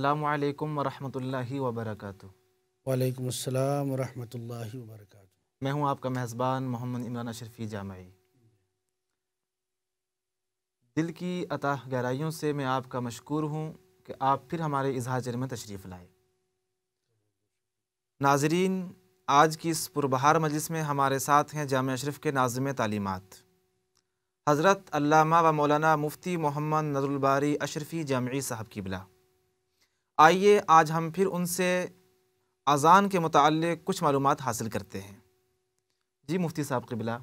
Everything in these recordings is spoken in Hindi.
अल्लाम वालेकुम वरहमतुल्लाहि वालेकुम अस्सलाम वरहमतुल्लाहि वरक मैं हूं आपका मेज़बान मोहम्मद इमरान अशरफी जामई दिल की अता गहराइयों से मैं आपका मशकूर हूं कि आप फिर हमारे इजहाजर में तशरीफ़ लाए नाजरीन आज की इस पुरबहार मजलिस में हमारे साथ हैं जाम अशरफ के नाजम तालीमत हज़रत अल्लामा व मौलाना मुफ्ती मोहम्मद नजरबारी अशरफी जामई साहब की बिला आइए आज हम फिर उनसे अज़ान के मुतल कुछ मालूम हासिल करते हैं जी मुफ्ती साहब कबिला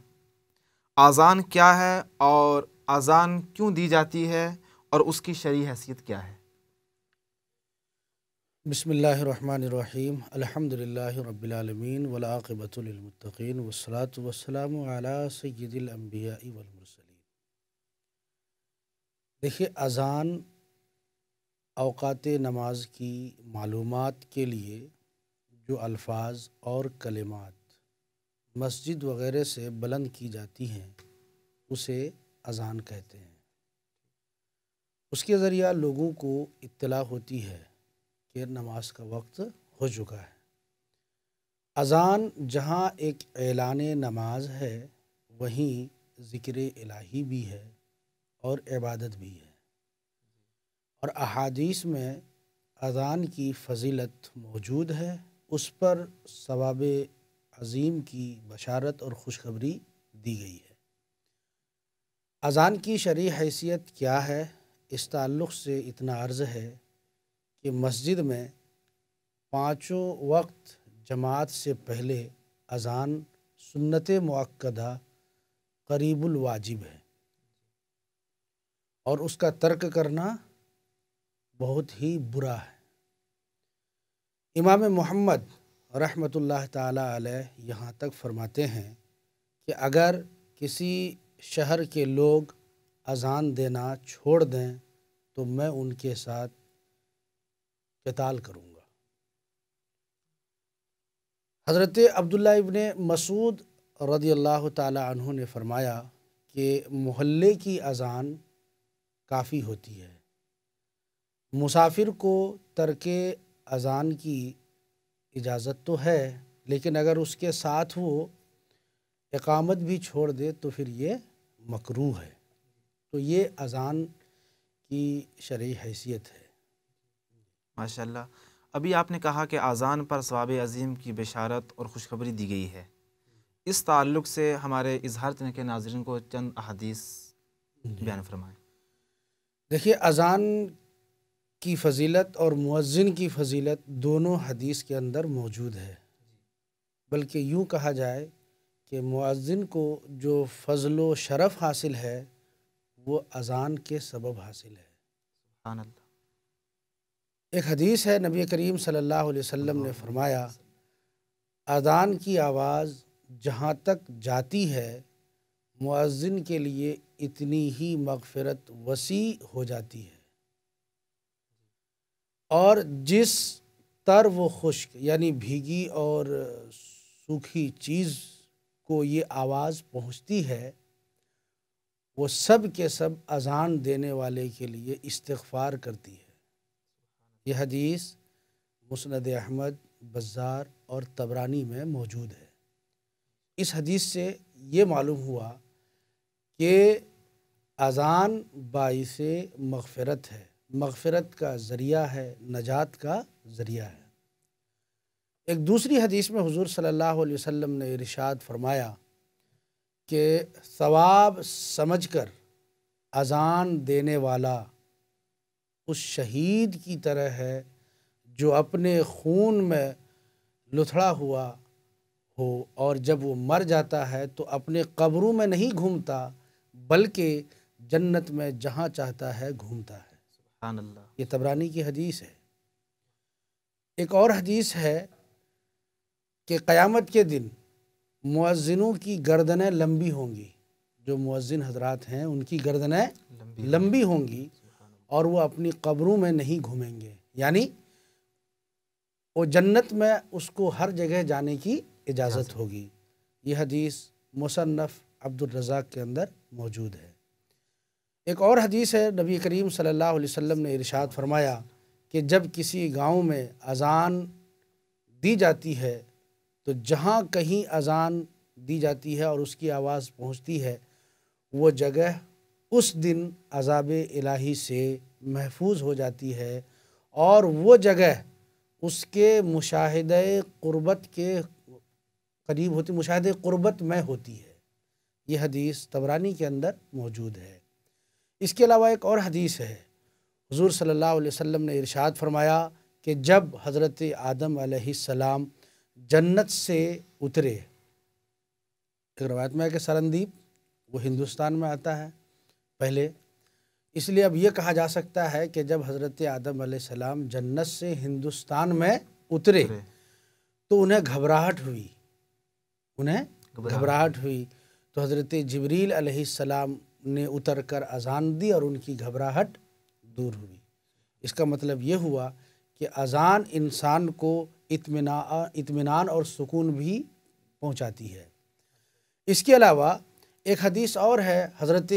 अज़ान क्या है और अज़ान क्यों दी जाती है और उसकी शरी हैसियत क्या है बसमीम अलहमदिल्लाबीआलमीन वलाक़बतमतकीन वसलात वसलाम सैदिलम्बिया देखिए अज़ान अवकात नमाज की मालूम के लिए जो अल्फाज और कलिमात मस्जिद वगैरह से बुलंद की जाती हैं उसे अजान कहते हैं उसके ज़रिया लोगों को इत्तला होती है कि नमाज का वक्त हो चुका है अजान जहाँ एक ऐलान नमाज है वहीं ज़िक्र इलाही भी है और इबादत भी है और अहादीस में अजान की फजीलत मौजूद है उस पर सवाब अजीम की बशारत और खुशखबरी दी गई है अजान की शरी हैसियत क्या है इस ताल्लुक़ से इतना अर्ज़ है कि मस्जिद में पाँचों वक्त जमात से पहले अजान सुन्नत मक्दा करीबुल वाजिब है और उसका तर्क करना बहुत ही बुरा है इमाम मोहम्मद रहमतुल्लाह ताला अलैह यहाँ तक फरमाते हैं कि अगर किसी शहर के लोग अजान देना छोड़ दें तो मैं उनके साथ कताल करूँगा हज़रत अब्दुल्ला इबन मसूद रदी अल्लाह तहों ने फरमाया कि मोहल्ले की अजान काफ़ी होती है मुसाफिर को तर्क अज़ान की इजाज़त तो है लेकिन अगर उसके साथ वो इकामत भी छोड़ दे तो फिर ये मकरू है तो ये अज़ान की शर्य हैसियत है माशाल्लाह अभी आपने कहा कि अज़ान पर स्वाब अज़ीम की बशारत और खुशखबरी दी गई है इस ताल्लुक़ से हमारे इजहार तन के नाजरन को चंद अहदीस बयान फरमाएँ देखिए अज़ान की फजीलत और मुअज्जिन की फजीलत दोनों हदीस के अंदर मौजूद है बल्कि यूँ कहा जाए कि मुअज्जिन को जो फजल शरफ़ हासिल है वो अज़ान के सबब हासिल है एक हदीस है नबी करीम सल्लल्लाहु अलैहि वसल्लम ने फरमाया अज़ान की आवाज़ जहाँ तक जाती है मुअज्जिन के लिए इतनी ही मगफरत वसी हो जाती है और जिस तर वो खुश्क यानी भीगी और सूखी चीज़ को ये आवाज़ पहुंचती है वो सब के सब अजान देने वाले के लिए इस्तफ़ार करती है यह हदीस मुसनद अहमद बज़ार और तबरानी में मौजूद है इस हदीस से ये मालूम हुआ कि अजान बाईस मगफ़रत है मगफरत का ज़रिया है नजात का ज़रिया है एक दूसरी हदीस में हुजूर सल्लल्लाहु अलैहि वसल्लम ने इरशाद फरमाया कि सवाब समझकर अजान देने वाला उस शहीद की तरह है जो अपने खून में लुथड़ा हुआ हो और जब वो मर जाता है तो अपने कब्रों में नहीं घूमता बल्कि जन्नत में जहाँ चाहता है घूमता है ये तबरानी की हदीस है एक और हदीस है कि क़यामत के दिन मुआजनों की गर्दनें लंबी होंगी जो मुअज़िन हजरात हैं उनकी गर्दनें लंबी, होंगी और वो अपनी कब्रों में नहीं घूमेंगे यानी वो जन्नत में उसको हर जगह जाने की इजाज़त होगी ये हदीस मुसन्फ़ अब्दुलरजाक के अंदर मौजूद है एक और हदीस है नबी करीम सल्लल्लाहु अलैहि वसल्लम ने इरशाद फरमाया कि जब किसी गांव में अज़ान दी जाती है तो जहां कहीं अज़ान दी जाती है और उसकी आवाज़ पहुंचती है वो जगह उस दिन अजाब इलाही से महफूज हो जाती है और वो जगह उसके मुशाहद क़ुरबत के करीब होती मुशाहद क़ुरबत में होती है यह हदीस तबरानी के अंदर मौजूद है इसके अलावा एक और हदीस है हजूर सल्ला वम ने इरशाद फरमाया कि जब हज़रत आदम सलाम जन्नत से उतरे एक रवायत में है कि सरनदीप वो हिंदुस्तान में आता है पहले इसलिए अब ये कहा जा सकता है कि जब हज़रत आदम सलाम जन्नत से हिंदुस्तान में उतरे तो उन्हें घबराहट हुई उन्हें घबराहट हुई तो हज़रत जबरील सलाम ने उतर कर अजान दी और उनकी घबराहट दूर हुई इसका मतलब ये हुआ कि अजान इंसान को इतमान इतमान और सुकून भी पहुंचाती है इसके अलावा एक हदीस और है हज़रत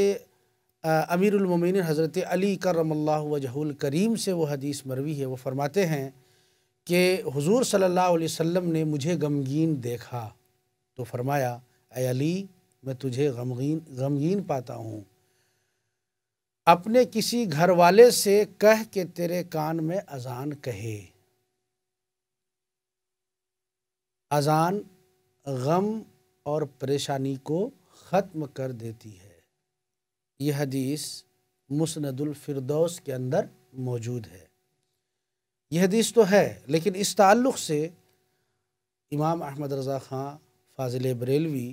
अमीरमिन हज़रत अली करमल्ला वजहुल करीम से वो हदीस मरवी है वो फरमाते हैं कि हुजूर सल्लल्लाहु अलैहि वसल्लम ने मुझे गमगीन देखा तो फरमाया अली मैं तुझे गमगीन गमगीन पाता हूँ अपने किसी घर वाले से कह के तेरे कान में अजान कहे अजान गम और परेशानी को ख़त्म कर देती है यह हदीस मुसनदुलफरदौस के अंदर मौजूद है यह हदीस तो है लेकिन इस ताल्लुक़ से इमाम अहमद रज़ा ख़ान फाजिल बरेलवी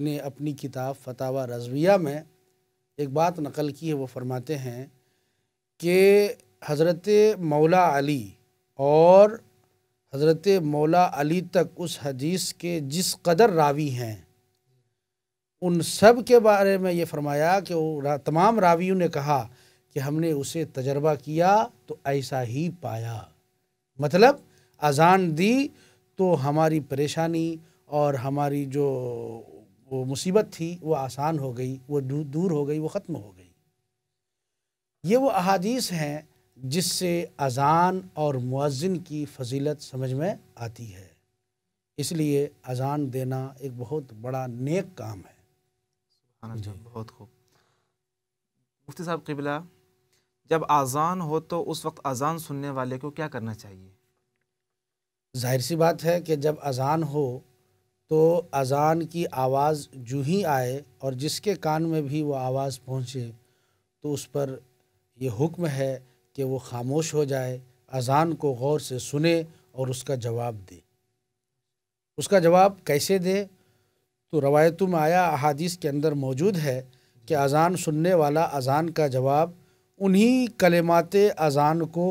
ने अपनी किताब फतावा रजविया में एक बात नकल की है वो फरमाते हैं कि हज़रत मौला अली और हज़रत मौला अली तक उस हदीस के जिस कदर रावी हैं उन सब के बारे में ये फरमाया कि वो रा, तमाम रावियों ने कहा कि हमने उसे तजर्बा किया तो ऐसा ही पाया मतलब अजान दी तो हमारी परेशानी और हमारी जो वो मुसीबत थी वो आसान हो गई वो दूर हो गई वो ख़त्म हो गई ये वो अहादीस हैं जिससे अज़ान और मुआजिन की फजीलत समझ में आती है इसलिए अज़ान देना एक बहुत बड़ा नेक काम है बहुत खूब मुफ्ती साहब कबिला जब अज़ान हो तो उस वक्त अज़ान सुनने वाले को क्या करना चाहिए जाहिर सी बात है कि जब अज़ान हो तो अज़ान की आवाज़ जू ही आए और जिसके कान में भी वो आवाज़ पहुँचे तो उस पर ये हुक्म है कि वो खामोश हो जाए अज़ान को गौर से सुने और उसका जवाब दे उसका जवाब कैसे दे तो रवायतों में आया अहादीस के अंदर मौजूद है कि अज़ान सुनने वाला अज़ान का जवाब उन्हीं कलेमात अज़ान को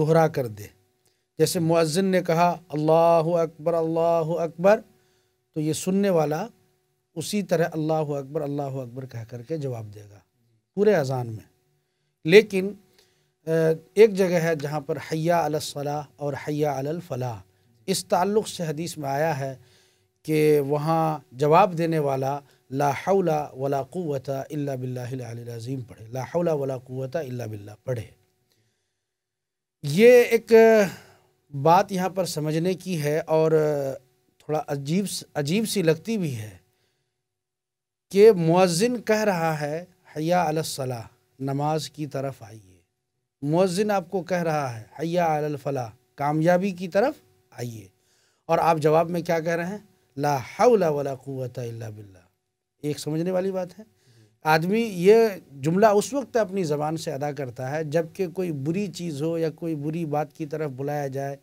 दोहरा कर दे जैसे मुअज़्ज़िन ने कहा अल्लाह अकबर अल्लाह अकबर तो ये सुनने वाला उसी तरह अल्लाह अकबर अल्लाह अकबर कह करके जवाब देगा पूरे अजान में लेकिन एक जगह है जहाँ पर हया अलसलाह और हैया अलफलाह इस ताल्लुक़ से हदीस में आया है कि वहाँ जवाब देने वाला लाहौला हौला वला बिल्लाज़ीम पढ़े लाहौला हौला वला बिल्ला पढ़े ये एक बात यहाँ पर समझने की है और थोड़ा अजीब अजीब सी लगती भी है कि मुआजिन कह रहा है हया अलसलाह नमाज की तरफ आइए मुआजिन आपको कह रहा है हया अलफ़ला कामयाबी की तरफ आइए और आप जवाब में क्या कह रहे हैं ला हौला वाला कुवत अल्ला बिल्ला एक समझने वाली बात है आदमी ये जुमला उस वक्त अपनी ज़बान से अदा करता है जबकि कोई बुरी चीज़ हो या कोई बुरी बात की तरफ बुलाया जाए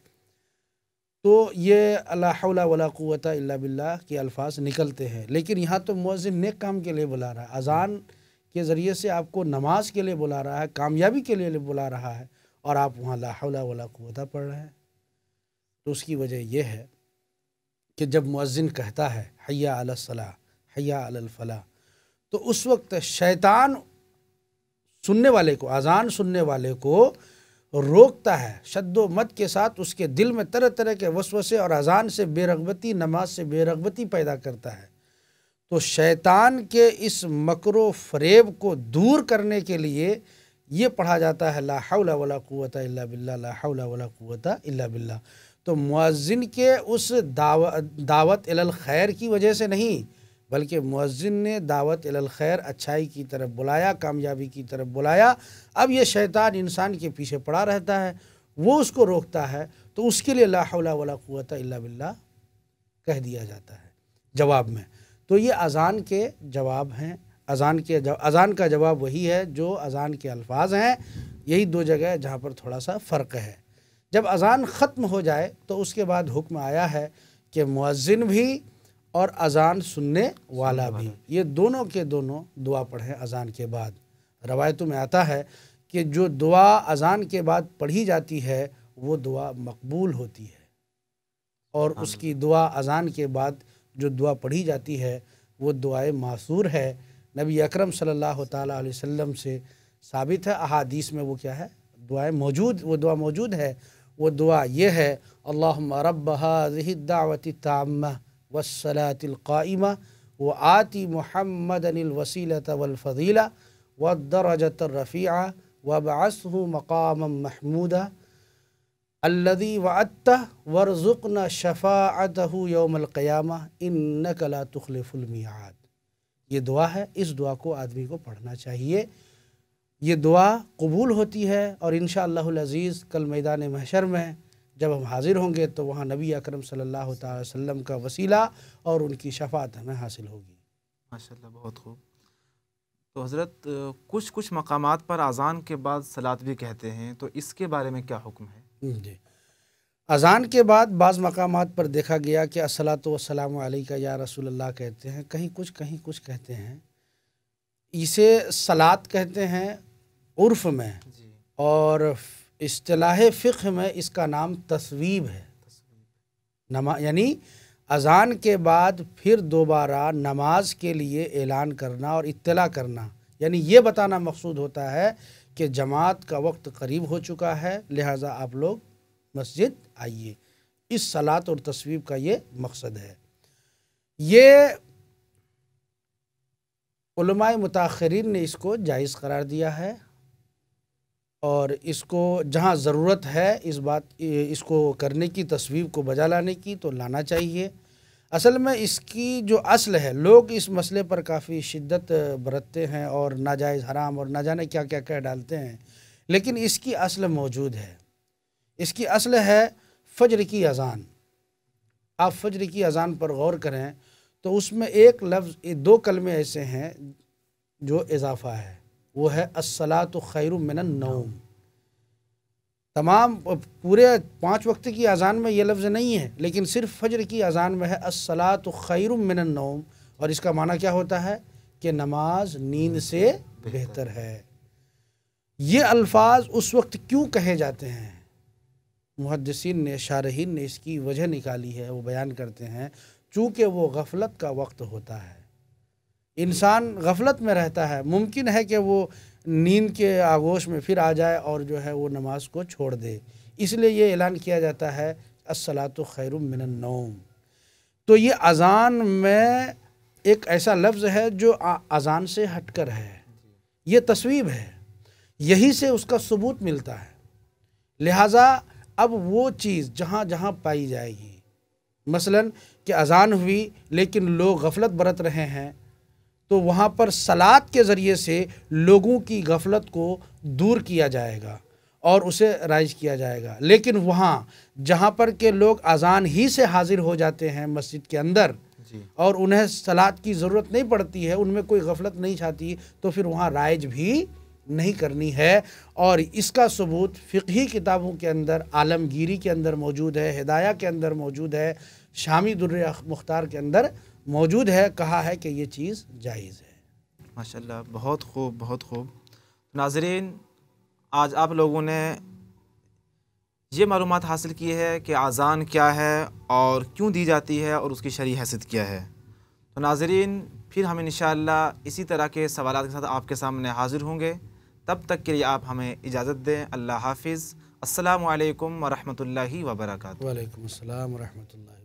तो ये अल्ला वलाक़वत बिल्ला के अल्फाज निकलते हैं लेकिन यहाँ तो मुअज़िन नेक काम के लिए बुला रहा है अजान के ज़रिए से आपको नमाज के लिए बुला रहा है कामयाबी के लिए बुला रहा है और आप वहाँ लाला वलाक़वत पढ़ रहे हैं तो उसकी वजह यह है कि जब मुअज़िन कहता है हया हैया अलसला हैया अलफला तो उस वक्त शैतान सुनने वाले को अजान सुनने वाले को रोकता है शद्दोमत मत के साथ उसके दिल में तरह तरह के वसवसे और अजान से बेरगबती नमाज से बेरगबती पैदा करता है तो शैतान के इस मकरो फरेब को दूर करने के लिए ये पढ़ा जाता है ला हौला वला कुवत इल्ला बिल्ला ला हौला वला कुवत इल्ला बिल्ला तो मुअज्जिन के उस दाव, दावत इलल खैर की वजह से नहीं बल्कि मुअज़िन ने दावत खैर अच्छाई की तरफ बुलाया कामयाबी की तरफ बुलाया अब ये शैतान इंसान के पीछे पड़ा रहता है वो उसको रोकता है तो उसके लिए लाला वला क़वत कह दिया जाता है जवाब में तो ये अज़ान के जवाब हैं अज़ान के अज़ान का जवाब वही है जो अज़ान के अल्फाज हैं यही दो जगह है जहाँ पर थोड़ा सा फ़र्क है जब अज़ान ख़त्म हो जाए तो उसके बाद हुक्म आया है कि मुअज़िन भी और अजान सुनने वाला भी ये दोनों के दोनों दुआ पढ़ें अजान के बाद रवायतों में आता है कि जो दुआ अजान के बाद पढ़ी जाती है वो दुआ मकबूल होती है और हाँ। उसकी दुआ अजान के बाद जो दुआ पढ़ी जाती है वो दुआए मासूर है नबी अकरम सल्लल्लाहु अलैहि वसल्लम से साबित है अहादीस में वो क्या है दुआएं मौजूद वो दुआ मौजूद है वो दुआ ये है अल्लाह रब हाजदावत ताम्मा वसलातिलकाइमा व आती महमदनवसीलत वलफ़ीला व दरजतरफ़िया वबासह मकाम महमूदा अल्लदी वत वर्ज़ुक़न शफ़ात यौमलक़यामा इन नकला तखलफ़ुलमियाद ये दुआ है इस दुआ को आदमी को पढ़ना चाहिए ये दुआ कबूल होती है और इन अज़ीज़ कल मैदान महशर में जब हम हाजिर होंगे तो वहाँ नबी अकरम सल्लल्लाहु अलैहि वसल्लम का वसीला और उनकी शफात हमें हासिल होगी माशा बहुत खूब तो हज़रत कुछ कुछ मकाम पर अज़ान के बाद सलात भी कहते हैं तो इसके बारे में क्या हुक्म है हम्म, जी अज़ान के बाद बाज़ मकाम पर देखा गया कि असलात वसलाम का या रसूल अल्लाह कहते हैं कहीं कुछ कहीं कुछ कहते हैं इसे सलात कहते हैं उर्फ में और असलाह फ़िक्र में इसका नाम तस्वीब है नमा यानी अज़ान के बाद फिर दोबारा नमाज के लिए ऐलान करना और इत्तला करना यानी ये बताना मकसूद होता है कि जमात का वक्त करीब हो चुका है लिहाजा आप लोग मस्जिद आइए इस सलात और तस्वीब का ये मकसद है ये मतरीन ने इसको जायज़ करार दिया है और इसको जहाँ ज़रूरत है इस बात इसको करने की तस्वीर को बजा लाने की तो लाना चाहिए असल में इसकी जो असल है लोग इस मसले पर काफ़ी शिद्दत बरतते हैं और नाजायज़ हराम और ना जाने क्या क्या कह डालते हैं लेकिन इसकी असल मौजूद है इसकी असल है फजर की अज़ान आप फजर की अज़ान पर गौर करें तो उसमें एक लफ्ज़ दो कलमे ऐसे हैं जो इजाफ़ा है वो है असलात खैर नौम तमाम पूरे पाँच वक्त की अजान में ये लफ्ज़ नहीं है लेकिन सिर्फ फजर की अजान में है असलात खैर नौम और इसका माना क्या होता है कि नमाज नींद से बेहतर है ये अल्फाज उस वक्त क्यों कहे जाते हैं मुहदसिन ने शारहीन ने इसकी वजह निकाली है वो बयान करते हैं चूँकि वो गफलत का वक्त होता है इंसान गफलत में रहता है मुमकिन है कि वो नींद के आगोश में फिर आ जाए और जो है वो नमाज को छोड़ दे इसलिए ये ऐलान किया जाता है असलात नौम तो ये अज़ान में एक ऐसा लफ्ज़ है जो अज़ान से हटकर है ये तस्वीब है यही से उसका सबूत मिलता है लिहाजा अब वो चीज़ जहाँ जहाँ पाई जाएगी मसलन कि अज़ान हुई लेकिन लोग गफलत बरत रहे हैं तो वहाँ पर सलाद के ज़रिए से लोगों की गफलत को दूर किया जाएगा और उसे राइज किया जाएगा लेकिन वहाँ जहाँ पर के लोग अजान ही से हाजिर हो जाते हैं मस्जिद के अंदर और उन्हें सलाद की ज़रूरत नहीं पड़ती है उनमें कोई गफलत नहीं छाती तो फिर वहाँ राइज भी नहीं करनी है और इसका सबूत फ़िकी किताबों के अंदर आलमगीरी के अंदर मौजूद है हिदाया के अंदर मौजूद है शामी दुर्र मुख्तार के अंदर मौजूद है कहा है कि ये चीज़ जायज़ है माशाल्लाह बहुत खूब बहुत खूब नाजरीन आज आप लोगों ने ये मालूम हासिल की है कि आज़ान क्या है और क्यों दी जाती है और उसकी शरी हैसियत क्या है तो नाजरीन फिर हम इन इसी तरह के सवाल के साथ आपके सामने हाज़िर होंगे तब तक के लिए आप हमें इजाज़त दें अल्लाह हाफिज़ असल वरहमल वर्क वाईक अस्सलाम वरहमल